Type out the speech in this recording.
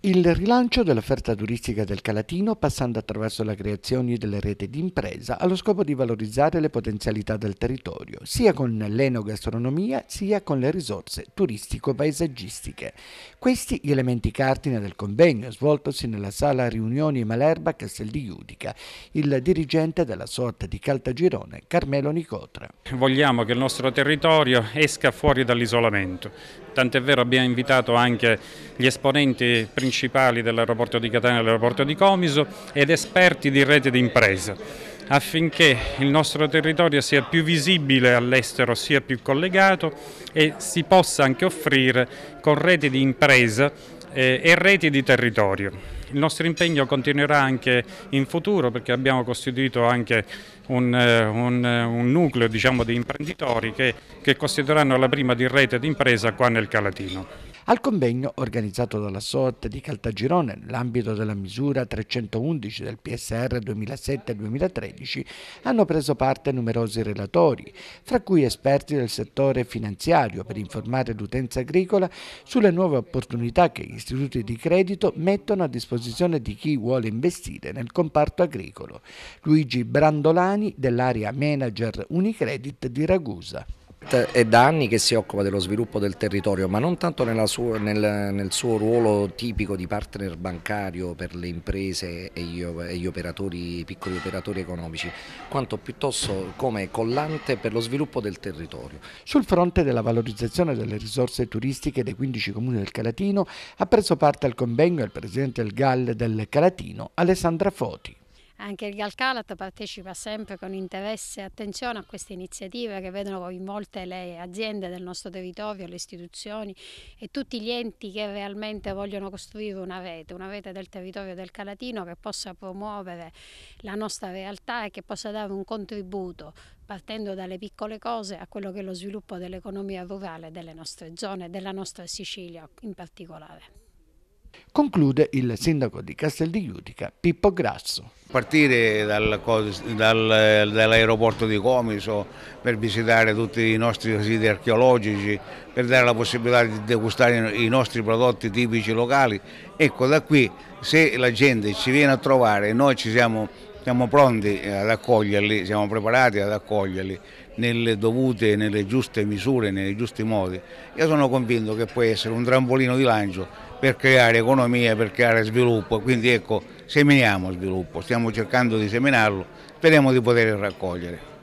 Il rilancio dell'offerta turistica del Calatino passando attraverso la creazione delle reti d'impresa allo scopo di valorizzare le potenzialità del territorio, sia con l'enogastronomia sia con le risorse turistico-paesaggistiche. Questi gli elementi cardine del convegno svoltosi nella sala riunioni Malerba Castel di Iudica, il dirigente della sorta di Caltagirone, Carmelo Nicotra. Vogliamo che il nostro territorio esca fuori dall'isolamento, tant'è vero abbiamo invitato anche gli esponenti principali dell'aeroporto di Catania e dell'aeroporto di Comiso ed esperti di rete di imprese affinché il nostro territorio sia più visibile all'estero, sia più collegato e si possa anche offrire con rete di impresa eh, e reti di territorio. Il nostro impegno continuerà anche in futuro perché abbiamo costituito anche un, eh, un, eh, un nucleo diciamo, di imprenditori che, che costituiranno la prima di rete d'impresa qua nel Calatino. Al convegno organizzato dalla SOT di Caltagirone nell'ambito della misura 311 del PSR 2007-2013 hanno preso parte numerosi relatori, fra cui esperti del settore finanziario per informare l'utenza agricola sulle nuove opportunità che gli istituti di credito mettono a disposizione di chi vuole investire nel comparto agricolo. Luigi Brandolani dell'area manager Unicredit di Ragusa. È da anni che si occupa dello sviluppo del territorio, ma non tanto sua, nel, nel, suo ruolo tipico di partner bancario per le imprese e gli, e gli operatori, i piccoli operatori economici, quanto piuttosto come collante per lo sviluppo del territorio. Sul fronte della valorizzazione delle risorse turistiche dei 15 comuni del Calatino ha preso parte al convegno il presidente del GAL del Calatino, Alessandra Foti. Anche il Galcalat partecipa sempre con interesse e attenzione a queste iniziative che vedono coinvolte le aziende del nostro territorio, le istituzioni e tutti gli enti che realmente vogliono costruire una rete, una rete del territorio del Calatino che possa promuovere la nostra realtà e che possa dare un contributo partendo dalle piccole cose a quello che è lo sviluppo dell'economia rurale delle nostre zone e della nostra Sicilia in particolare conclude il sindaco di Castel di Iutica, Pippo Grasso. Partire dal, dal, dall'aeroporto di Comiso per visitare tutti i nostri siti archeologici, per dare la possibilità di degustare i nostri prodotti tipici locali. Ecco, da qui se la gente ci viene a trovare, noi ci siamo siamo pronti ad accoglierli, siamo preparati ad accoglierli nelle dovute, nelle giuste misure, nei giusti modi. Io sono convinto che può essere un trampolino di lancio per creare economia, per creare sviluppo, quindi ecco seminiamo sviluppo, stiamo cercando di seminarlo, speriamo di poter raccogliere.